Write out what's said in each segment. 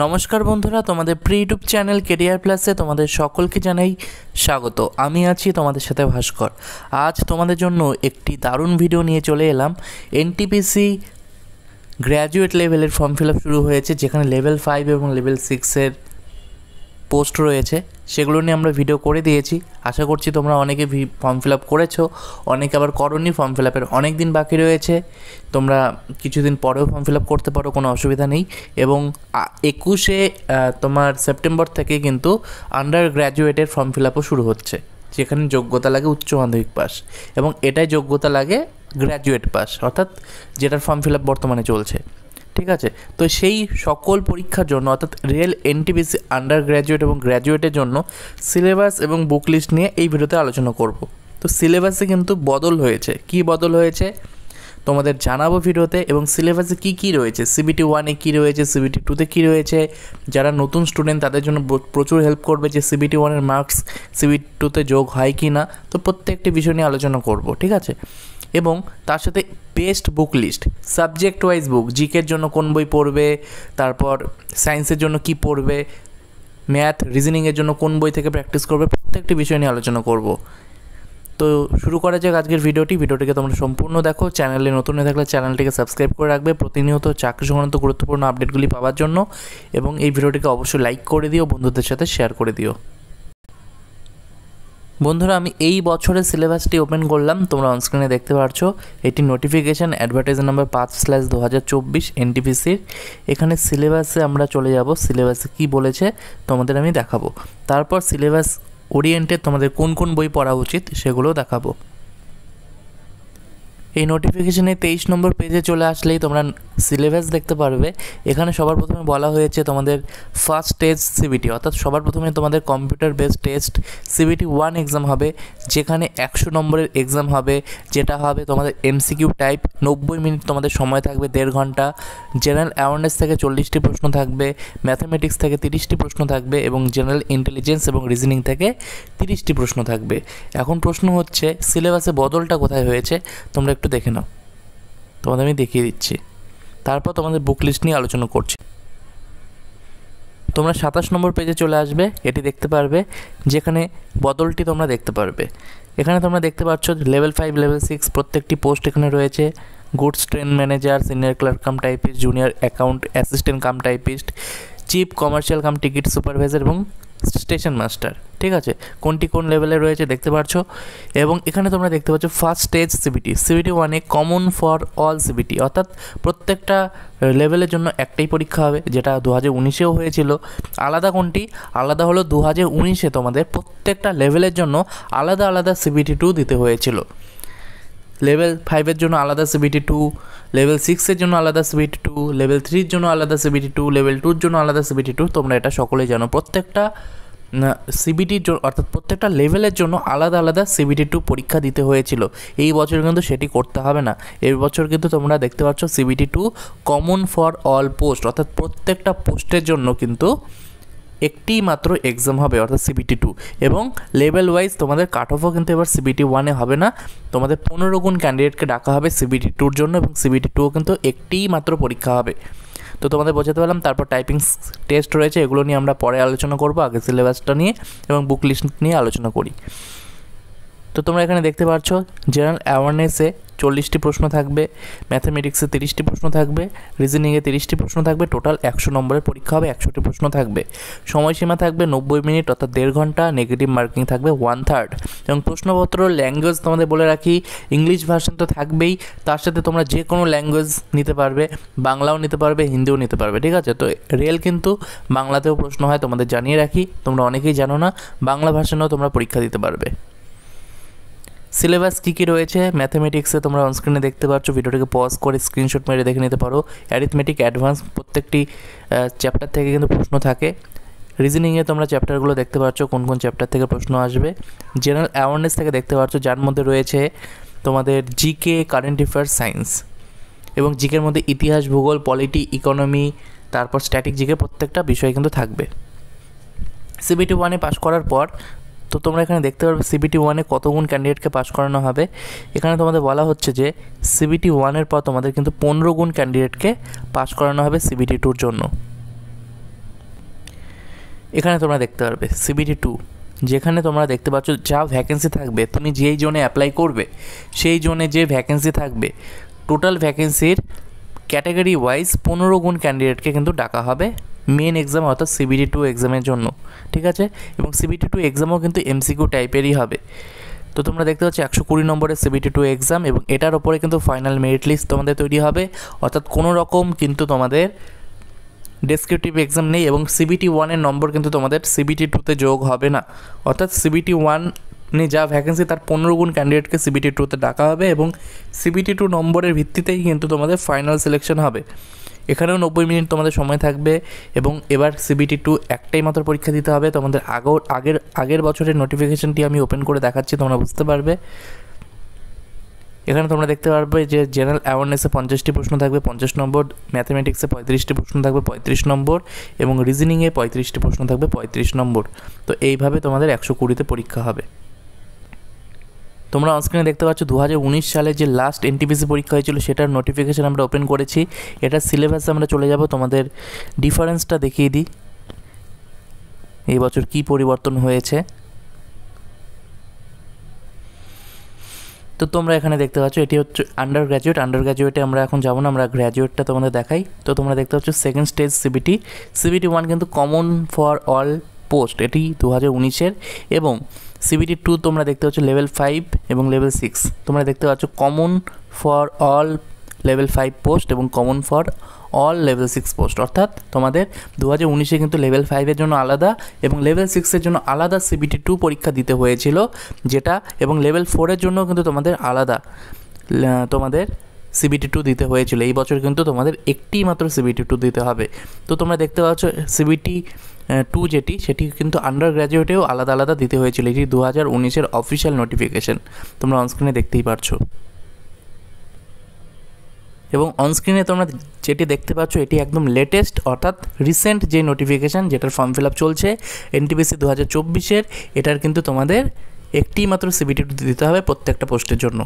নমস্কার বন্ধুরা তোমাদের প্রি ইউটিউব চ্যানেল কেরিয়ার প্লাসে তোমাদের সকলকে জানাই স্বাগত আমি আছি তোমাদের সাথে ভাস্কর আজ তোমাদের জন্য একটি দারুণ ভিডিও নিয়ে চলে এলাম এনটিপিসি গ্র্যাজুয়েট লেভেলের ফর্ম ফিল আপ শুরু হয়েছে যেখানে লেভেল ফাইভ এবং লেভেল সিক্সের পোস্ট রয়েছে সেগুলো নিয়ে আমরা ভিডিও করে দিয়েছি আশা করছি তোমরা অনেকে ফর্ম ফিল আপ করেছো অনেকে আবার করনি ফর্ম ফিল আপের অনেক দিন বাকি রয়েছে তোমরা কিছুদিন পরেও ফর্ম ফিল আপ করতে পারো কোনো অসুবিধা নেই এবং একুশে তোমার সেপ্টেম্বর থেকে কিন্তু আন্ডার গ্র্যাজুয়েটের ফর্ম ফিল আপও শুরু হচ্ছে যেখানে যোগ্যতা লাগে উচ্চ মাধ্যমিক পাস এবং এটাই যোগ্যতা লাগে গ্র্যাজুয়েট পাস অর্থাৎ যেটার ফর্ম ফিল আপ বর্তমানে চলছে ঠিক আছে তো সেই সকল পরীক্ষার জন্য অর্থাৎ রিয়েল এনটিপিসি আন্ডার গ্র্যাজুয়েট এবং গ্র্যাজুয়েটের জন্য সিলেবাস এবং বুক লিস্ট নিয়ে এই ভিডিওতে আলোচনা করব তো সিলেবাসে কিন্তু বদল হয়েছে কি বদল হয়েছে তোমাদের জানাবো ভিডিওতে এবং সিলেবাসে কি কি রয়েছে সিবিটি ওয়ানে কী রয়েছে সিবিটি টুতে কী রয়েছে যারা নতুন স্টুডেন্ট তাদের জন্য প্রচুর হেল্প করবে যে সিবিটি ওয়ানের মার্কস সিবিটি টুতে যোগ হয় কি না তো প্রত্যেকটি বিষয় নিয়ে আলোচনা করব ঠিক আছে এবং তার সাথে best book list subject wise book জিকের জন্য কোন বই পড়বে তারপর সায়েন্সের জন্য কি পড়বে ম্যাথ রিজনিংয়ের জন্য কোন বই থেকে প্র্যাকটিস করবে প্রত্যেকটি বিষয় নিয়ে আলোচনা করব তো শুরু করা যাক আজকের ভিডিওটি ভিডিওটিকে তোমরা সম্পূর্ণ দেখো চ্যানেলে নতুন হয়ে থাকলে চ্যানেলটিকে সাবস্ক্রাইব করে রাখবে প্রতিনিয়ত চাকরি সংক্রান্ত গুরুত্বপূর্ণ আপডেটগুলি পাওয়ার জন্য এবং এই ভিডিওটিকে অবশ্যই লাইক করে দিও বন্ধুদের সাথে শেয়ার করে দিও বন্ধুরা আমি এই বছরের সিলেবাসটি ওপেন করলাম তোমরা অনস্ক্রিনে দেখতে পাচ্ছ এটি নোটিফিকেশান অ্যাডভার্টাইজ নাম্বার পাঁচ স্ল্যাশ দু হাজার চব্বিশ এনটিপিসির এখানে সিলেবাসে আমরা চলে যাব সিলেবাসে কি বলেছে তোমাদের আমি দেখাবো তারপর সিলেবাস ওরিয়েন্টে তোমাদের কোন কোন বই পড়া উচিত সেগুলো দেখাবো এই নোটিফিকেশনে তেইশ নম্বর পেজে চলে আসলেই তোমরা সিলেবাস দেখতে পারবে এখানে সবার প্রথমে বলা হয়েছে তোমাদের ফার্স্ট টেস্ট সিবিটি অর্থাৎ সবার প্রথমে তোমাদের computer based test CBT one exam হবে যেখানে একশো নম্বরের এক্সাম হবে যেটা হবে তোমাদের এমসিকিউ টাইপ নব্বই মিনিট তোমাদের সময় থাকবে দেড় ঘন্টা জেনারেল অ্যাওয়ারনেস থেকে চল্লিশটি প্রশ্ন থাকবে ম্যাথামেটিক্স থেকে তিরিশটি প্রশ্ন থাকবে এবং জেনারেল ইন্টেলিজেন্স এবং রিজনিং থেকে তিরিশটি প্রশ্ন থাকবে এখন প্রশ্ন হচ্ছে সিলেবাসে বদলটা কোথায় হয়েছে তোমরা একটু দেখে নাও তোমাদের আমি দেখিয়ে দিচ্ছি তারপর তোমাদের বুক লিস্ট নিয়ে আলোচনা করছি তোমরা সাতাশ নম্বর পেজে চলে আসবে এটি দেখতে পারবে যেখানে বদলটি তোমরা দেখতে পারবে এখানে তোমরা দেখতে পাচ্ছ লেভেল ফাইভ লেভেল সিক্স প্রত্যেকটি পোস্ট এখানে রয়েছে goods train manager senior clerk cum typist junior account assistant cum typist chief commercial cum ticket supervisor এবং স্টেশন মাস্টার ঠিক আছে কোনটি কোন লেভেলে রয়েছে দেখতে পাচ্ছ এবং এখানে তোমরা দেখতে পাচ্ছ ফার্স্ট স্টেজ সিবিটি সিবিটি ওয়ানে কমন ফর অল সিবিটি অর্থাৎ প্রত্যেকটা লেভেলের জন্য একটাই পরীক্ষা হবে যেটা দু হাজার উনিশেও হয়েছিল আলাদা কোনটি আলাদা হলো দু হাজার উনিশে তোমাদের প্রত্যেকটা লেভেলের জন্য আলাদা আলাদা সিবিটি টু দিতে হয়েছিল লেভেল ফাইভের জন্য আলাদা সিবিটি টু লেভেল সিক্সের জন্য আলাদা সিবিটি টু লেভেল থ্রির জন্য আলাদা সিবিটি টু লেভেল টুর জন্য আলাদা সিবিটি টু তোমরা এটা সকলেই জানো প্রত্যেকটা সিবিটির জন্য অর্থাৎ প্রত্যেকটা লেভেলের জন্য আলাদা আলাদা সিবিটি টু পরীক্ষা দিতে হয়েছিল এই বছর কিন্তু সেটি করতে হবে না এই বছর কিন্তু তোমরা দেখতে পাচ্ছ CBT two common for all post অর্থাৎ প্রত্যেকটা পোস্টের জন্য কিন্তু একটি মাত্র এক্সাম হবে অর্থাৎ সিবিটি টু এবং লেভেল ওয়াইজ তোমাদের কাট অফও কিন্তু এবার সিবিটি ওয়ানে হবে না তোমাদের পনেরো গুণ ক্যান্ডিডেটকে ডাকা হবে সিবিটি টুর জন্য এবং সিবিটি টুও কিন্তু একটিই মাত্র পরীক্ষা হবে তো তোমাদের বোঝাতে পারলাম তারপর টাইপিং টেস্ট রয়েছে এগুলো নিয়ে আমরা পরে আলোচনা করব আগে সিলেবাসটা নিয়ে এবং বুক লিস্ট নিয়ে আলোচনা করি তো তোমরা এখানে দেখতে পাচ্ছ জেনারেল অ্যাওয়ারনেসে চল্লিশটি প্রশ্ন থাকবে ম্যাথামেটিক্সে তিরিশটি প্রশ্ন থাকবে রিজনিংয়ে তিরিশটি প্রশ্ন থাকবে টোটাল একশো নম্বরের পরীক্ষা হবে একশোটি প্রশ্ন থাকবে সময়সীমা থাকবে নব্বই মিনিট অর্থাৎ দেড় ঘন্টা নেগেটিভ মার্কিং থাকবে ওয়ান থার্ড এবং প্রশ্নপত্র ল্যাঙ্গুয়েজ তোমাদের বলে রাখি ইংলিশ ভার্সন তো থাকবেই তার সাথে তোমরা যে কোনো ল্যাঙ্গুয়েজ নিতে পারবে বাংলাও নিতে পারবে হিন্দিও নিতে পারবে ঠিক আছে তো রেল কিন্তু বাংলাতেও প্রশ্ন হয় তোমাদের জানিয়ে রাখি তোমরা অনেকেই জানো না বাংলা ভার্সনেও তোমরা পরীক্ষা দিতে পারবে সিলেবাস কী কী রয়েছে ম্যাথামেটিক্সে তোমরা অনস্ক্রিনে দেখতে পাচ্ছ ভিডিওটাকে পজ করে স্ক্রিনশট মেরে দেখে নিতে পারো অ্যারিথমেটিক অ্যাডভান্স প্রত্যেকটি চ্যাপ্টার থেকে কিন্তু প্রশ্ন থাকে রিজনিংয়ে তোমরা চ্যাপ্টারগুলো দেখতে পাচ্ছ কোন কোন চ্যাপ্টার থেকে প্রশ্ন আসবে জেনারেল অ্যাওয়ারনেস থেকে দেখতে পাচ্ছ যার মধ্যে রয়েছে তোমাদের জিকে কারেন্ট অ্যাফেয়ার্স সায়েন্স এবং জিকের মধ্যে ইতিহাস ভূগোল পলিটি ইকোনমি তারপর স্ট্যাটিক জিকে প্রত্যেকটা বিষয় কিন্তু থাকবে সিবিটি ওয়ানে পাশ করার পর তো তোমরা এখানে দেখতে পারবে সিবিটি ওয়ানে কত গুণ ক্যান্ডিডেটকে পাস করানো হবে এখানে তোমাদের বলা হচ্ছে যে সিবিটি ওয়ানের পর তোমাদের কিন্তু পনেরো গুণ ক্যান্ডিডেটকে পাশ করানো হবে সিবিটি টুর জন্য এখানে তোমরা দেখতে পারবে সিবিটি টু যেখানে তোমরা দেখতে পাচ্ছ যা ভ্যাকেন্সি থাকবে তুমি যেই জোনে অ্যাপ্লাই করবে সেই জোনে যে ভ্যাকেন্সি থাকবে টোটাল ভ্যাকেন্সির ক্যাটাগরি ওয়াইজ পনেরো গুণ ক্যান্ডিডেটকে কিন্তু ডাকা হবে মেন এক্সাম অর্থাৎ সিবিটি টু এক্সামের জন্য ঠিক আছে এবং সিবিটি টু এক্সামও কিন্তু এমসিকিউ টাইপেরই হবে তো তোমরা দেখতে পাচ্ছ একশো কুড়ি নম্বরের সিবিটি টু এক্সাম এবং এটার ওপরে কিন্তু ফাইনাল মেরিট লিস্ট তোমাদের তৈরি হবে অর্থাৎ কোনো রকম কিন্তু তোমাদের ডেসক্রিপটিভ এক্সাম নেই এবং সিবিটি ওয়ানের নম্বর কিন্তু তোমাদের সিবিটি টুতে যোগ হবে না অর্থাৎ সিবিটি ওয়ান মানে যা ভ্যাকেন্সি তার পনেরো গুণ ক্যান্ডিডেটকে সিবিটি টুতে ডাকা হবে এবং সিবিটি টু নম্বরের ভিত্তিতেই কিন্তু তোমাদের ফাইনাল সিলেকশন হবে এখানেও নব্বই মিনিট তোমাদের সময় থাকবে এবং এবার সিবিটি টু একটাই মাত্র পরীক্ষা দিতে হবে তোমাদের আগের আগের আগের বছরের নোটিফিকেশনটি আমি ওপেন করে দেখাচ্ছি তোমরা বুঝতে পারবে এখানে তোমরা দেখতে পারবে যে জেনারেল অ্যাওয়ারনেসে পঞ্চাশটি প্রশ্ন থাকবে পঞ্চাশ নম্বর ম্যাথামেটিক্সে পঁয়ত্রিশটি প্রশ্ন থাকবে পঁয়ত্রিশ নম্বর এবং রিজনিংয়ে পঁয়ত্রিশটি প্রশ্ন থাকবে পঁয়ত্রিশ নম্বর তো এইভাবে তোমাদের একশো কুড়িতে পরীক্ষা হবে তোমরা অনস্ক্রিনে দেখতে পাচ্ছ দু সালে যে লাস্ট এনটিপিসি পরীক্ষা হয়েছিল সেটার নোটিফিকেশান আমরা ওপেন করেছি এটার সিলেবাসে আমরা চলে যাব তোমাদের ডিফারেন্সটা দেখিয়ে দিই এই বছর কি পরিবর্তন হয়েছে তো তোমরা এখানে দেখতে পাচ্ছ এটি হচ্ছে আন্ডার গ্র্যাজুয়েট আন্ডার গ্র্যাজুয়েটে আমরা এখন যাবো না আমরা গ্র্যাজুয়েটটা তোমাদের দেখাই তো তোমরা দেখতে পাচ্ছ second stage CBT CBT one কিন্তু কমন ফর অল পোস্ট এটি দু হাজার উনিশের এবং সিবিটি টু তোমরা দেখতে পাচ্ছ লেভেল ফাইভ এবং লেভেল সিক্স তোমরা দেখতে পাচ্ছ common for all level five post এবং common for all level six post অর্থাৎ তোমাদের দু হাজার উনিশে কিন্তু লেভেল ফাইভের জন্য আলাদা এবং লেভেল সিক্সের জন্য আলাদা সিবিটি টু পরীক্ষা দিতে হয়েছিল যেটা এবং লেভেল ফোরের জন্য কিন্তু তোমাদের আলাদা তোমাদের সিবিটি টু দিতে হয়েছিল এই বছর কিন্তু তোমাদের একটি মাত্র সিবিটি টু দিতে হবে তো তোমরা দেখতে পাচ্ছ সিবিটি টু যেটি সেটি কিন্তু আন্ডার গ্র্যাজুয়েটেও আলাদা আলাদা দিতে হয়েছিল এটি দু হাজার উনিশের অফিসিয়াল নোটিফিকেশন তোমরা অনস্ক্রিনে দেখতেই পারছো এবং অনস্ক্রিনে তোমরা যেটি দেখতে পাচ্ছ এটি একদম লেটেস্ট অর্থাৎ রিসেন্ট যে নোটিফিকেশান যেটার ফর্ম ফিল আপ চলছে এনটিপিসি দু হাজার চব্বিশের এটার কিন্তু তোমাদের একটি মাত্র সিবিটি দিতে হবে প্রত্যেকটা পোস্টের জন্য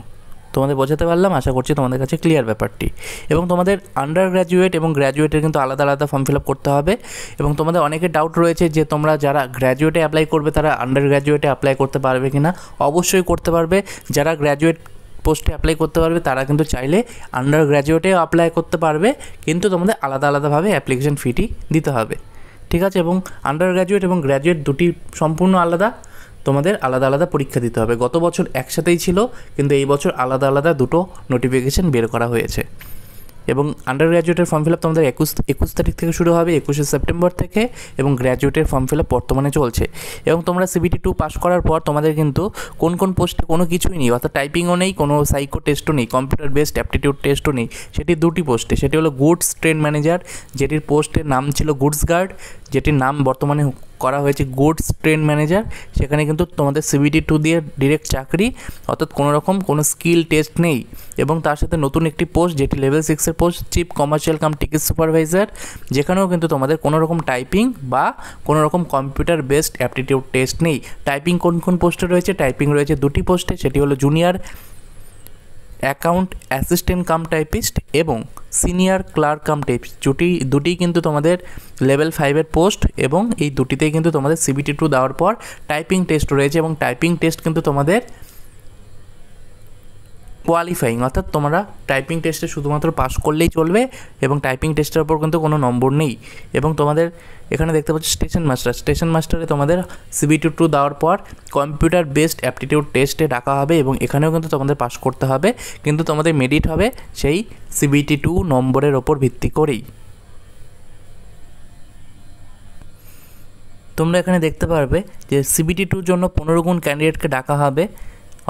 তোমাদের বোঝাতে পারলাম আশা করছি তোমাদের কাছে ক্লিয়ার ব্যাপারটি এবং তোমাদের আন্ডার গ্র্যাজুয়েট এবং গ্র্যাজুয়েটের কিন্তু আলাদা আলাদা ফর্ম ফিল আপ করতে হবে এবং তোমাদের অনেকে ডাউট রয়েছে যে তোমরা যারা গ্র্যাজুয়েটে অ্যাপ্লাই করবে তারা আন্ডার গ্র্যাজুয়েটে অ্যাপ্লাই করতে পারবে কি না অবশ্যই করতে পারবে যারা গ্র্যাজুয়েট পোস্টে অ্যাপ্লাই করতে পারবে তারা কিন্তু চাইলে আন্ডার গ্র্যাজুয়েটেও অ্যাপ্লাই করতে পারবে কিন্তু তোমাদের আলাদা আলাদাভাবে অ্যাপ্লিকেশান ফিটি দিতে হবে ঠিক আছে এবং আন্ডার গ্র্যাজুয়েট এবং গ্র্যাজুয়েট দুটি সম্পূর্ণ আলাদা তোমাদের আলাদা আলাদা পরীক্ষা দিতে হবে গত বছর একসাথেই ছিল কিন্তু এই বছর আলাদা আলাদা দুটো নোটিফিকেশান বের করা হয়েছে এবং আন্ডার গ্র্যাজুয়েটের ফর্ম ফিল আপ তোমাদের একুশ একুশ তারিখ থেকে শুরু হবে একুশে সেপ্টেম্বর থেকে এবং গ্র্যাজুয়েটের ফর্ম ফিল আপ বর্তমানে চলছে এবং তোমরা সিবিটি টু পাস করার পর তোমাদের কিন্তু কোন কোন পোস্টে কোনো কিছুই নেই অর্থাৎ টাইপিংও নেই কোনো সাইকো টেস্টও নেই কম্পিউটার বেসড অ্যাপটিটিউড টেস্টও নেই সেটি দুটি পোস্টে সেটি হলো গুডস ট্রেন ম্যানেজার যেটির পোস্টের নাম ছিল গুডস গার্ড যেটির নাম বর্তমানে করা হয়েছে গুডস ট্রেন ম্যানেজার সেখানে কিন্তু তোমাদের সিবিটি টু দিয়ে ডিরেক্ট চাকরি অর্থাৎ কোনো রকম কোনো স্কিল টেস্ট নেই এবং তার সাথে নতুন একটি পোস্ট যেটি লেভেল সিক্সের post chief commercial cum ticket supervisor যেখানেও কিন্তু তোমাদের কোনো রকম টাইপিং বা কোনো রকম কম্পিউটার বেসড অ্যাপটিটিউড টেস্ট নেই টাইপিং কোন কোন পোস্টে রয়েছে টাইপিং রয়েছে দুটি পোস্টে সেটি হলো junior account assistant cum typist এবং সিনিয়র ক্লার্ক কাম টাইপিস্ট দুটি দুটি কিন্তু তোমাদের লেভেল ফাইভের পোস্ট এবং এই দুটিতেই কিন্তু তোমাদের সিবিটি টু দেওয়ার পর টাইপিং টেস্ট রয়েছে এবং টাইপিং টেস্ট কিন্তু তোমাদের কোয়ালিফাইং অর্থাৎ তোমরা টাইপিং টেস্টে শুধুমাত্র পাস করলেই চলবে এবং টাইপিং টেস্টের ওপর কিন্তু কোনো নম্বর নেই এবং তোমাদের এখানে দেখতে পাচ্ছ স্টেশন মাস্টার স্টেশন মাস্টারে তোমাদের সিবিটি টু দেওয়ার পর কম্পিউটার বেসড অ্যাপটিটিউড টেস্টে ডাকা হবে এবং এখানেও কিন্তু তোমাদের পাস করতে হবে কিন্তু তোমাদের মেডিট হবে সেই সিবিটি টু নম্বরের ওপর ভিত্তি করেই তোমরা এখানে দেখতে পারবে যে সিবিটি টুর জন্য পনেরো গুণ ক্যান্ডিডেটকে ডাকা হবে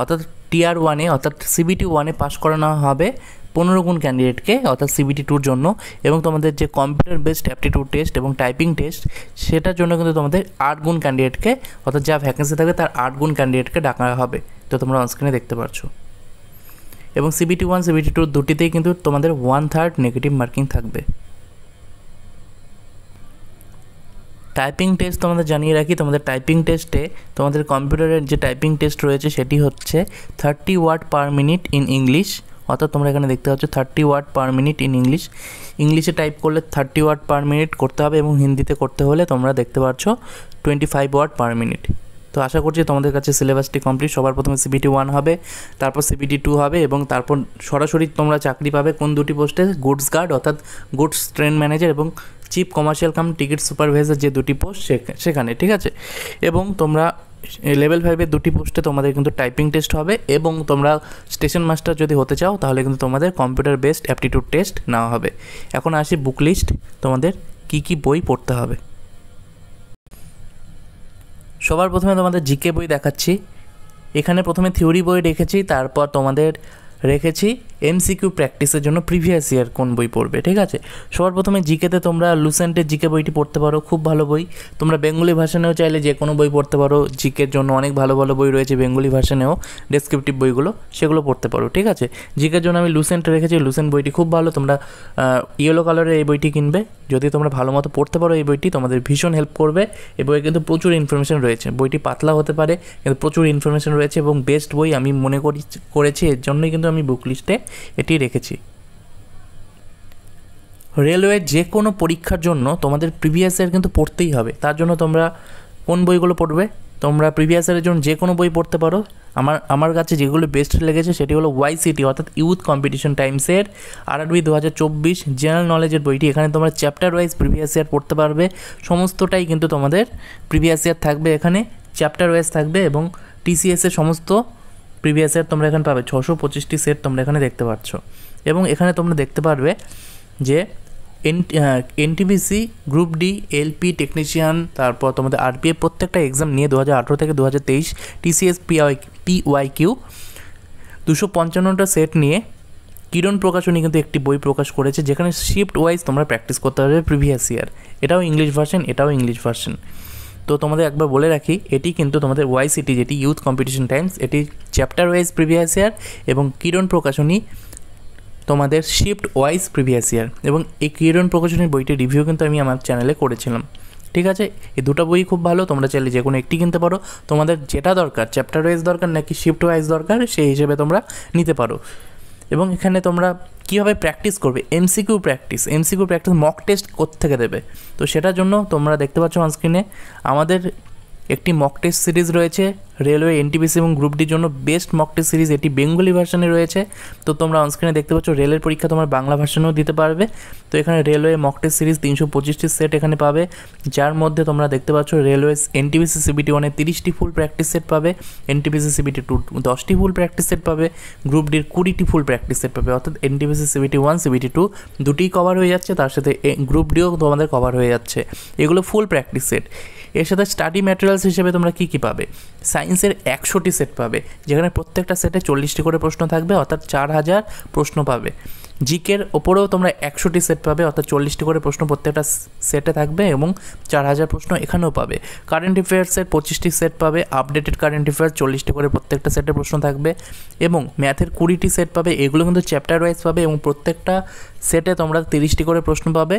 অর্থাৎ টিআর ওয়ানে অর্থাৎ সিবিটি ওয়ানে পাশ করানো হবে পনেরো গুণ ক্যান্ডিডেটকে অর্থাৎ সিবিটি টুর জন্য এবং তোমাদের যে কম্পিউটার বেসড অ্যাপটিটিউড টেস্ট এবং টাইপিং টেস্ট সেটার জন্য কিন্তু তোমাদের আট গুণ ক্যান্ডিডেটকে অর্থাৎ যা ভ্যাকেন্সি থাকবে তার আট গুণ ক্যান্ডিডেটকে ডাকা হবে তো তোমরা অনস্ক্রিনে দেখতে পাচ্ছ এবং সিবিটি ওয়ান সিবিটি টুর দুটিতেই কিন্তু তোমাদের ওয়ান থার্ড নেগেটিভ মার্কিং থাকবে টাইপিং টেস্ট তোমাদের জানিয়ে রাখি তোমাদের টাইপিং টেস্টে তোমাদের কম্পিউটারের যে টাইপিং টেস্ট রয়েছে সেটি হচ্ছে thirty word per minute in English অর্থাৎ তোমরা এখানে দেখতে পাচ্ছ thirty word per minute in English ইংলিশে টাইপ করলে থার্টি ওয়ার্ড পার মিনিট করতে হবে এবং হিন্দিতে করতে হলে তোমরা দেখতে পাচ্ছ twenty five word per minute তো আশা করছি তোমাদের কাছে সিলেবাসটি কমপ্লিট সবার প্রথমে সিবিটি ওয়ান হবে তারপর সিবিটি টু হবে এবং তারপর সরাসরি তোমরা চাকরি পাবে কোন দুটি পোস্টে গুডস গার্ড অর্থাৎ গুডস ট্রেন ম্যানেজার এবং chief commercial cum ticket supervisor যে দুটি পোস্ট সেখানে ঠিক আছে এবং তোমরা লেভেল ফাইভের দুটি পোস্টে তোমাদের কিন্তু টাইপিং টেস্ট হবে এবং তোমরা স্টেশন মাস্টার যদি হতে চাও তাহলে কিন্তু তোমাদের কম্পিউটার বেসড অ্যাপটিটিউড টেস্ট নেওয়া হবে এখন আসি বুক লিস্ট তোমাদের কি কি বই পড়তে হবে সবার প্রথমে তোমাদের জিকে বই দেখাচ্ছি এখানে প্রথমে থিওরি বই রেখেছি তারপর তোমাদের রেখেছি এমসিকিউ প্র্যাকটিসের জন্য প্রিভিয়াস ইয়ার কোন বই পড়বে ঠিক আছে সবার প্রথমে জিকেতে তোমরা লুসেন্টের জিকে বইটি পড়তে পারো খুব ভালো বই তোমরা বেঙ্গলি ভাষানেও চাইলে যে কোনো বই পড়তে পারো জিকের জন্য অনেক ভালো ভালো বই রয়েছে বেঙ্গলি ভাষানেও ডেসক্রিপটিভ বইগুলো সেগুলো পড়তে পারো ঠিক আছে জিকের জন্য আমি লুসেন্ট রেখেছি লুসেন্ট বইটি খুব ভালো তোমরা ইয়েলো কালারের এই বইটি কিনবে যদি তোমরা ভালো মতো পড়তে পারো এই বইটি তোমাদের ভীষণ হেল্প করবে এই বইয়ে কিন্তু প্রচুর ইনফরমেশান রয়েছে বইটি পাতলা হতে পারে কিন্তু প্রচুর ইনফরমেশান রয়েছে এবং বেস্ট বই আমি মনে করি করেছি এর জন্যই কিন্তু আমি বুক লিস্টে এটি রেখেছি রেলওয়ের যে কোনো পরীক্ষার জন্য তোমাদের প্রিভিয়াস ইয়ার কিন্তু পড়তেই হবে তার জন্য তোমরা কোন বইগুলো পড়বে তোমরা প্রিভিয়াস ইয়ারের জন্য যে কোনো বই পড়তে পারো আমার আমার কাছে যেগুলো বেস্ট লেগেছে সেটি হলো ওয়াই সিটি অর্থাৎ ইউথ কম্পিটিশন টাইমসের আর আরবি দু হাজার চব্বিশ জেনারেল নলেজের বইটি এখানে তোমরা চ্যাপ্টার ওয়াইজ প্রিভিয়াস ইয়ার পড়তে পারবে সমস্তটাই কিন্তু তোমাদের প্রিভিয়াস ইয়ার থাকবে এখানে চ্যাপ্টার ওয়াইজ থাকবে এবং টিসিএসের সমস্ত প্রিভিয়াস ইয়ার তোমরা এখানে পাবে ছশো পঁচিশটি সেট তোমরা এখানে দেখতে পাচ্ছ এবং এখানে তোমরা দেখতে পারবে যে NTPC group D LP technician তারপর তোমাদের আরপিএফ প্রত্যেকটা এক্সাম নিয়ে দু থেকে দু হাজার তেইশ টিসিএস পিআই পিওয়াই কিউ দুশো পঞ্চান্নটা সেট নিয়ে কিরণ প্রকাশনী কিন্তু একটি বই প্রকাশ করেছে যেখানে শিফট ওয়াইজ তোমরা প্র্যাকটিস করতে পারবে প্রিভিয়াস ইয়ার এটাও ইংলিশ ভার্সন এটাও ইংলিশ ভার্সন তো তোমাদের একবার বলে রাখি এটি কিন্তু তোমাদের ওয়াইসিটি যেটি ইউথ কম্পিটিশন টাইমস এটি চ্যাপ্টার ওয়াইজ প্রিভিয়াস ইয়ার এবং কিরণ প্রকাশনী তোমাদের শিফট ওয়াইজ প্রিভিয়াস ইয়ার এবং এই কিরণ প্রকাশনের বইটির রিভিউ কিন্তু আমি আমার চ্যানেলে করেছিলাম ঠিক আছে এই দুটো বই খুব ভালো তোমরা চাইলে যে কোনো একটি কিনতে পারো তোমাদের যেটা দরকার চ্যাপ্টার ওয়াইজ দরকার নাকি শিফট ওয়াইজ দরকার সেই হিসেবে তোমরা নিতে পারো এবং এখানে তোমরা কীভাবে প্র্যাকটিস করবে MCQ practice MCQ practice mock test থেকে দেবে তো সেটার জন্য তোমরা দেখতে পাচ্ছ অনস্ক্রিনে আমাদের একটি মক টেস্ট সিরিজ রয়েছে রেলওয়ে এনটিপিসি এবং গ্রুপ ডির জন্য বেস্ট মক সিরিজ এটি বেঙ্গলি ভার্সনে রয়েছে তো তোমরা অনস্ক্রিনে দেখতে পাচ্ছ রেলের পরীক্ষা তোমার বাংলা ভার্সনেও দিতে পারবে তো এখানে রেলওয়ে মক সিরিজ তিনশো পঁচিশটি সেট এখানে পাবে যার মধ্যে তোমরা দেখতে পাচ্ছ রেলওয়ে এনটিপিসি সিবিটি ওয়ানে তিরিশটি ফুল প্র্যাকটিস সেট পাবে এনটিপিসি সিবিটি টু দশটি ফুল প্র্যাকটিস সেট পাবে গ্রুপ ডির কুড়িটি ফুল প্র্যাকটিস সেট পাবে অর্থাৎ NTPC CBT one CBT two দুটি কভার হয়ে যাচ্ছে তার সাথে গ্রুপ ডিও তোমাদের কভার হয়ে যাচ্ছে এগুলো ফুল প্র্যাকটিস সেট এর সাথে স্টাডি ম্যাটেরিয়ালস হিসেবে তোমরা কী কী পাবে সায়েন্স সায়েন্সের একশোটি সেট পাবে যেখানে প্রত্যেকটা সেটে চল্লিশটি করে প্রশ্ন থাকবে অর্থাৎ চার হাজার প্রশ্ন পাবে জিকের ওপরেও তোমরা একশোটি সেট পাবে অর্থাৎ চল্লিশটি করে প্রশ্ন প্রত্যেকটা সেটে থাকবে এবং চার হাজার প্রশ্ন এখানেও পাবে কারেন্ট অ্যাফেয়ার্সের পঁচিশটি সেট পাবে আপডেটেড কারেন্ট অ্যাফেয়ার্স চল্লিশটি করে প্রত্যেকটা সেটে প্রশ্ন থাকবে এবং ম্যাথের কুড়িটি সেট পাবে এগুলো কিন্তু চ্যাপ্টার ওয়াইজ পাবে এবং প্রত্যেকটা সেটে তোমরা তিরিশটি করে প্রশ্ন পাবে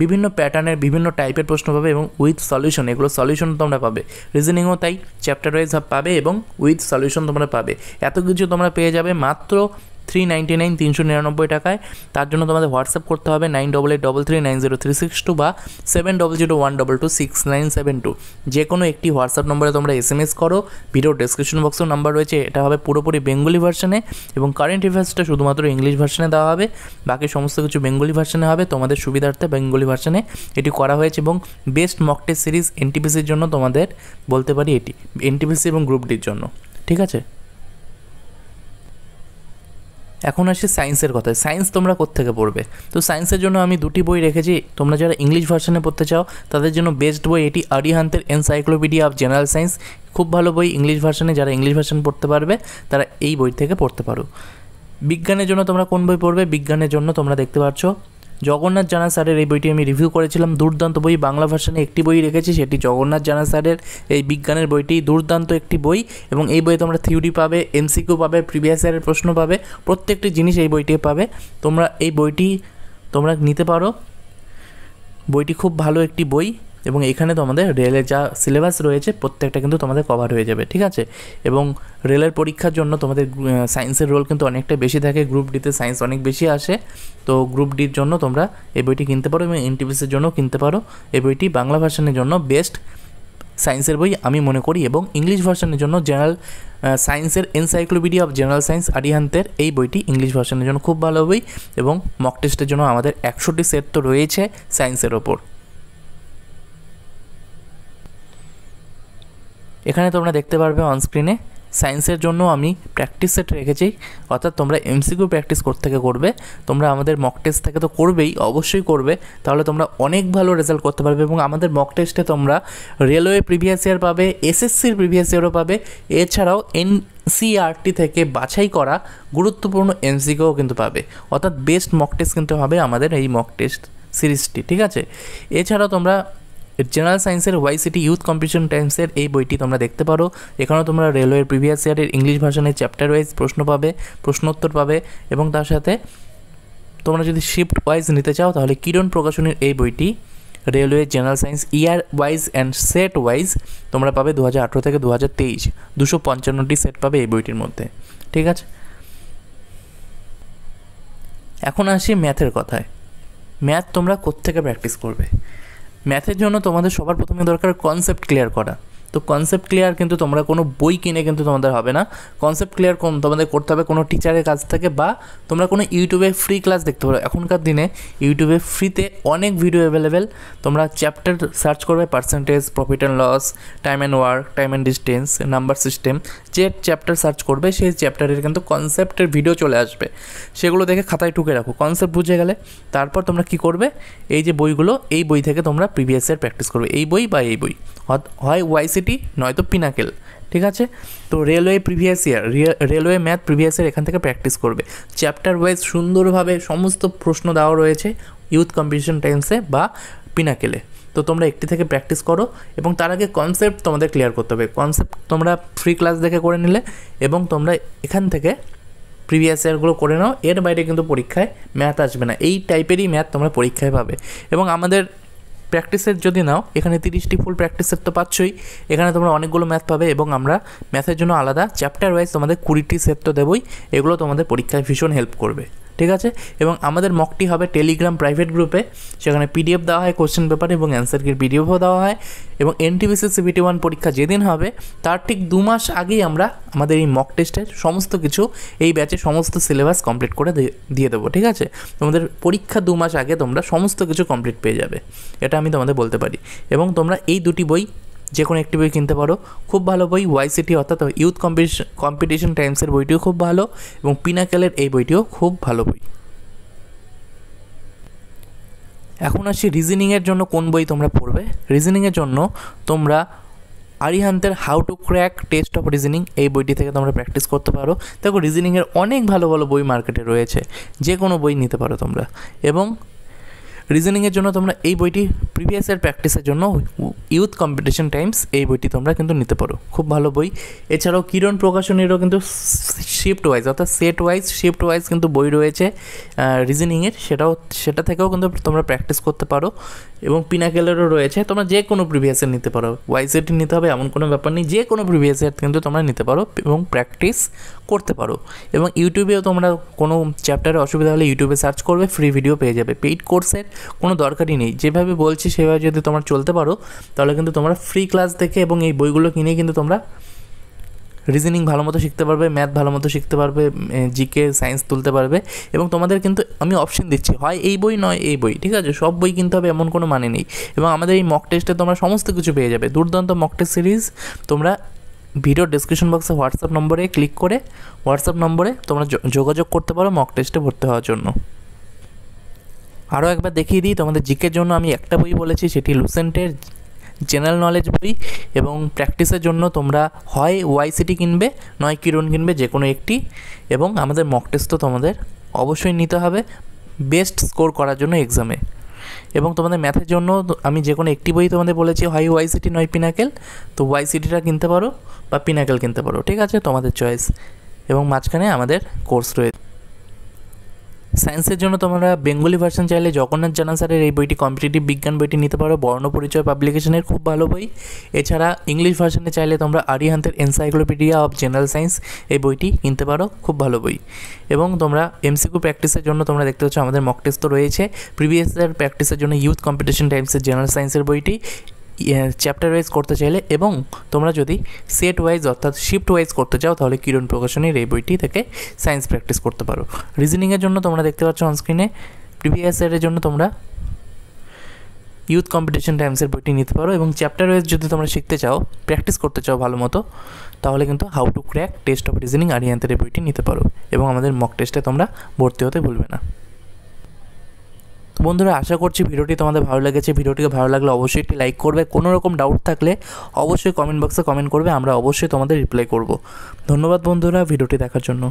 বিভিন্ন প্যাটার্নের বিভিন্ন টাইপের প্রশ্ন পাবে এবং উইথ সলিউশন এগুলো সলিউশন তোমরা পাবে রিজনিংও তাই চ্যাপ্টার ওয়াইজ পাবে এবং উইথ সলিউশন তোমরা পাবে এত কিছু তোমরা পেয়ে যাবে মাত্র থ্রি নাইনটি নাইন তিনশো নিরানব্বই টাকায় তার জন্য তোমাদের হোয়াটসঅ্যাপ করতে হবে nine double eight double three nine zero three six two বা seven double zero one double two six nine seven two যে কোনো একটি হোয়াটসঅ্যাপ নম্বরে তোমরা এস এম এস করো ভিডিও ডেসক্রিপশন বক্সেও নাম্বার রয়েছে এটা হবে পুরোপুরি বেঙ্গলি ভার্সনে এবং কারেন্ট অ্যাফেয়ার্সটা শুধুমাত্র ইংলিশ ভার্সনে দেওয়া হবে বাকি সমস্ত কিছু বেঙ্গলি ভার্সনে হবে তোমাদের সুবিধার্থে বেঙ্গলি ভার্সনে এটি করা হয়েছে এবং বেস্ট মক সিরিজ এনটিপিসির জন্য তোমাদের বলতে পারি এটি এনটিপিসি এবং গ্রুপ ডির জন্য ঠিক আছে এখন আসি সায়েন্সের কথায় সায়েন্স তোমরা কোত্থেকে পড়বে তো সায়েন্সের জন্য আমি দুটি বই রেখেছি তোমরা যারা ইংলিশ ভার্সনে পড়তে চাও তাদের জন্য বেস্ট বই এটি আরিহান্তের এনসাইক্লোপিডিয়া অফ জেনারেল সায়েন্স খুব ভালো বই ইংলিশ ভার্সনে যারা ইংলিশ ভার্সন পড়তে পারবে তারা এই বই থেকে পড়তে পারো বিজ্ঞানের জন্য তোমরা কোন বই পড়বে বিজ্ঞানের জন্য তোমরা দেখতে পাচ্ছ জগন্নাথ জানা স্যারের এই বইটি আমি রিভিউ করেছিলাম দুর্দান্ত বই বাংলা ভাষানে একটি বই রেখেছি সেটি জগন্নাথ জানা স্যারের এই বিজ্ঞানের বইটি দুর্দান্ত একটি বই এবং এই বইয়ে তোমরা থিওরি পাবে এমসিকিউ পাবে প্রিভিয়াস ইয়ারের প্রশ্ন পাবে প্রত্যেকটি জিনিস এই বইটি পাবে তোমরা এই বইটি তোমরা নিতে পারো বইটি খুব ভালো একটি বই এবং এখানে তোমাদের রেলের যা সিলেবাস রয়েছে প্রত্যেকটা কিন্তু তোমাদের কভার হয়ে যাবে ঠিক আছে এবং রেলের পরীক্ষার জন্য তোমাদের সায়েন্সের রোল কিন্তু অনেকটা বেশি থাকে গ্রুপ ডিতে সায়েন্স অনেক বেশি আসে তো গ্রুপ ডির জন্য তোমরা এই বইটি কিনতে পারো এবং এনটিপিসির জন্য কিনতে পারো এই বইটি বাংলা ভার্সনের জন্য বেস্ট সায়েন্সের বই আমি মনে করি এবং ইংলিশ ভার্সনের জন্য জেনারেল সায়েন্সের এনসাইক্লোপিডিয়া অফ জেনারেল সায়েন্স আরিহান্তের এই বইটি ইংলিশ ভার্সনের জন্য খুব ভালো বই এবং মক টেস্টের জন্য আমাদের একশোটি সেট তো রয়েছে সায়েন্সের ওপর এখানে তোমরা দেখতে পারবে অনস্ক্রিনে সায়েন্সের জন্য আমি প্র্যাকটিস সেট রেখেছি অর্থাৎ তোমরা এমসিকিউ প্র্যাকটিস করতে থেকে করবে তোমরা আমাদের মক টেস্ট থেকে তো করবেই অবশ্যই করবে তাহলে তোমরা অনেক ভালো রেজাল্ট করতে পারবে এবং আমাদের মক টেস্টে তোমরা রেলওয়ে প্রিভিয়াস ইয়ার পাবে এসএসসির প্রিভিয়াস ইয়ারও পাবে এছাড়াও এন সিআরটি e থেকে বাছাই করা গুরুত্বপূর্ণ এমসিকিউ কিন্তু পাবে অর্থাৎ বেস্ট মক টেস্ট কিন্তু হবে আমাদের এই মক টেস্ট সিরিজটি ঠিক আছে এছাড়াও তোমরা জেনারেল সায়েন্সের ওয়াই সিটি ইউথ কম্পিটিশন টাইমসের এই বইটি তোমরা দেখতে পারো এখানেও তোমরা রেলওয়ের প্রিভিয়াস ইয়ারের ইংলিশ ভার্সনের চ্যাপ্টার ওয়াইজ প্রশ্ন পাবে প্রশ্নোত্তর পাবে এবং তার সাথে তোমরা যদি শিফট ওয়াইজ নিতে চাও তাহলে কিরণ প্রকাশনীর এই বইটি railway general science year wise and set wise তোমরা পাবে দু হাজার আঠেরো থেকে দু হাজার তেইশ দুশো পঞ্চান্নটি সেট পাবে এই বইটির মধ্যে ঠিক আছে এখন আসি ম্যাথের কথায় ম্যাথ তোমরা কোত্থেকে প্র্যাকটিস করবে ম্যাথের জন্য তোমাদের সবার প্রথমে দরকার কনসেপ্ট ক্লিয়ার করা তো কনসেপ্ট ক্লিয়ার কিন্তু তোমরা কোনো বই কিনে কিন্তু তোমাদের হবে না কনসেপ্ট ক্লিয়ার কোন তোমাদের করতে হবে কোনো টিচারের কাছ থেকে বা তোমরা কোনো ইউটিউবে ফ্রি ক্লাস দেখতে পারো এখনকার দিনে ইউটিউবে ফ্রিতে অনেক ভিডিও অ্যাভেলেবেল তোমরা চ্যাপ্টার সার্চ করবে percentage profit and loss time and work time and distance number system যে চ্যাপ্টার সার্চ করবে সেই চ্যাপ্টারের কিন্তু কনসেপ্টের ভিডিও চলে আসবে সেগুলো দেখে খাতায় ঠুকে রাখো কনসেপ্ট বুঝে গেলে তারপর তোমরা কি করবে এই যে বইগুলো এই বই থেকে তোমরা প্রিভিয়াস ইয়ার প্র্যাকটিস করবে এই বই বা এই বই হয় ওয়াইসি ইউনিভার্সিটি নয়তো পিনাকেল ঠিক আছে তো railway previous year railway math previous year এখান থেকে প্র্যাকটিস করবে চ্যাপ্টার ওয়াইজ সুন্দরভাবে সমস্ত প্রশ্ন দেওয়া রয়েছে ইউথ কম্পিটিশন টাইমসে বা পিনাকেলে তো তোমরা একটি থেকে প্র্যাকটিস করো এবং তার আগে কনসেপ্ট তোমাদের ক্লিয়ার করতে হবে কনসেপ্ট তোমরা ফ্রি ক্লাস দেখে করে নিলে এবং তোমরা এখান থেকে প্রিভিয়াস ইয়ারগুলো করে নাও এর বাইরে কিন্তু পরীক্ষায় ম্যাথ আসবে না এই টাইপেরই ম্যাথ তোমরা পরীক্ষায় পাবে এবং আমাদের প্র্যাকটিসের যদি নাও এখানে তিরিশটি ফুল প্র্যাকটিসের তো পাচ্ছই এখানে তোমরা অনেকগুলো ম্যাথ পাবে এবং আমরা ম্যাথের জন্য আলাদা চ্যাপ্টার ওয়াইজ তোমাদের কুড়িটি সেট তো দেবই এগুলো তোমাদের পরীক্ষায় ভীষণ হেল্প করবে ঠিক আছে এবং আমাদের মকটি হবে টেলিগ্রাম প্রাইভেট গ্রুপে সেখানে পিডিএফ দেওয়া হয় কোশ্চেন পেপার এবং অ্যান্সারকির পিডিএফও দেওয়া হয় এবং এনটিবিসি সিবিটি ওয়ান পরীক্ষা যেদিন হবে তার ঠিক দু মাস আগেই আমরা আমাদের এই মক টেস্টের সমস্ত কিছু এই ব্যাচে সমস্ত সিলেবাস কমপ্লিট করে দিয়ে দেবো ঠিক আছে তোমাদের পরীক্ষা দু মাস আগে তোমরা সমস্ত কিছু কমপ্লিট পেয়ে যাবে এটা আমি তোমাদের বলতে পারি এবং তোমরা এই দুটি বই যে কোনো একটি বই কিনতে পারো খুব ভালো বই ওয়াইসিটি অর্থাৎ ইউথ কম্পিটিশন কম্পিটিশন টাইমসের বইটিও খুব ভালো এবং পিনাকেলের এই বইটিও খুব ভালো বই এখন আসি রিজনিংয়ের জন্য কোন বই তোমরা পড়বে রিজনিংয়ের জন্য তোমরা আরিহান্তের how to crack test of reasoning এই বইটি থেকে তোমরা প্র্যাকটিস করতে পারো দেখো রিজনিংয়ের অনেক ভালো ভালো বই মার্কেটে রয়েছে যে কোনো বই নিতে পারো তোমরা এবং রিজনিংয়ের জন্য তোমরা এই বইটি প্রিভিয়াস ইয়ার প্র্যাকটিসের জন্য ইউথ কম্পিটিশন টাইমস এই বইটি তোমরা কিন্তু নিতে পারো খুব ভালো বই এছাড়াও কিরণ প্রকাশনীরও কিন্তু শিফট ওয়াইজ অর্থাৎ সেট ওয়াইজ শিফট ওয়াইজ কিন্তু বই রয়েছে রিজনিংয়ের সেটাও সেটা থেকেও কিন্তু তোমরা প্র্যাকটিস করতে পারো এবং পিনাকেলেরও রয়েছে তোমরা যে কোনো প্রিভিয়াস নিতে পারো ওয়াইজেটি নিতে হবে এমন কোনো ব্যাপার নেই যে কোনো প্রিভিয়াস কিন্তু তোমরা নিতে পারো এবং প্র্যাকটিস করতে পারো এবং ইউটিউবেও তোমরা কোনো চ্যাপ্টারে অসুবিধা হলে ইউটিউবে সার্চ করবে ফ্রি ভিডিও পেয়ে যাবে পেইড কোর্সের কোনো দরকারই নেই যেভাবে বলছি সেভাবে যদি তোমরা চলতে পারো তাহলে কিন্তু তোমরা ফ্রি ক্লাস দেখে এবং এই বইগুলো কিনে কিন্তু তোমরা রিজনিং ভালো মতো শিখতে পারবে ম্যাথ ভালো মতো শিখতে পারবে জিকে সায়েন্স তুলতে পারবে এবং তোমাদের কিন্তু আমি অপশন দিচ্ছি হয় এই বই নয় এই বই ঠিক আছে সব বই কিনতে হবে এমন কোনো মানে নেই এবং আমাদের এই মক টেস্টে তোমরা সমস্ত কিছু পেয়ে যাবে দুর্দান্ত মক টেস্ট সিরিজ তোমরা ভিডিও ডিসক্রিপশন বক্সে হোয়াটসঅ্যাপ নম্বরে ক্লিক করে হোয়াটসঅ্যাপ নম্বরে তোমরা যোগাযোগ করতে পারো মক টেস্টে ভর্তি হওয়ার জন্য আরও একবার দেখিয়ে দিই তোমাদের জিকের জন্য আমি একটা বই বলেছি সেটি লুসেন্টের জেনারেল নলেজ বই এবং প্র্যাকটিসের জন্য তোমরা হয় ওয়াইসিটি কিনবে নয় কিরণ কিনবে যে কোনো একটি এবং আমাদের মক টেস্ট তো তোমাদের অবশ্যই নিতে হবে বেস্ট স্কোর করার জন্য এক্সামে এবং তোমাদের ম্যাথের জন্য আমি যে কোনো একটি বই তোমাদের বলেছি হয় ওয়াইসিটি নয় পিনাকেল তো ওয়াইসিটিটা কিনতে পারো বা পিনাকেল কিনতে পারো ঠিক আছে তোমাদের চয়েস এবং মাঝখানে আমাদের কোর্স রয়েছে সায়েন্সের জন্য তোমরা বেঙ্গলি ভার্সন চাইলে জগন্নাথ জানা স্যারের এই বইটি কম্পিটিটিভ বিজ্ঞান বইটি নিতে পারো বর্ণ পরিচয় পাবলিকেশনের খুব ভালো বই এছাড়া ইংলিশ ভার্সনে চাইলে তোমরা আরিহান্তের এনসাইক্লোপিডিয়া অফ জেনারেল সায়েন্স এই বইটি কিনতে পারো খুব ভালো বই এবং তোমরা এমসিকিউ প্র্যাকটিসের জন্য তোমরা দেখতে পাচ্ছ আমাদের মক টেস্ট তো রয়েছে প্রিভিয়াস ইয়ার প্র্যাকটিসের জন্য ইউথ কম্পিটিশন টাইমসের জেনারেল সায়েন্সের বইটি চ্যাপ্টার ওয়াইজ ইয়ে, করতে চাইলে এবং তোমরা যদি সেট ওয়াইজ অর্থাৎ শিফট ওয়াইজ করতে চাও তাহলে কিরণ প্রকাশনীর এই বইটি থেকে সায়েন্স প্র্যাকটিস করতে পারো রিজনিংয়ের জন্য তোমরা দেখতে পাচ্ছ অনস্ক্রিনে প্রিভিয়াস ইয়ারের জন্য তোমরা ইউথ কম্পিটিশন টাইমসের বইটি নিতে পারো এবং চ্যাপ্টার ওয়াইজ যদি তোমরা শিখতে চাও প্র্যাকটিস করতে চাও ভালো মতো তাহলে কিন্তু how to crack test of reasoning আরিয়ান্তের বইটি নিতে পারো এবং আমাদের মক টেস্টে তোমরা ভর্তি হতে ভুলবে না তো বন্ধুরা আশা করছি ভিডিওটি তোমাদের ভালো লেগেছে ভিডিওটিকে ভালো লাগলে অবশ্যই একটি লাইক করবে কোনো রকম ডাউট থাকলে অবশ্যই কমেন্ট বক্সে কমেন্ট করবে আমরা অবশ্যই তোমাদের রিপ্লাই করব ধন্যবাদ বন্ধুরা ভিডিওটি দেখার জন্য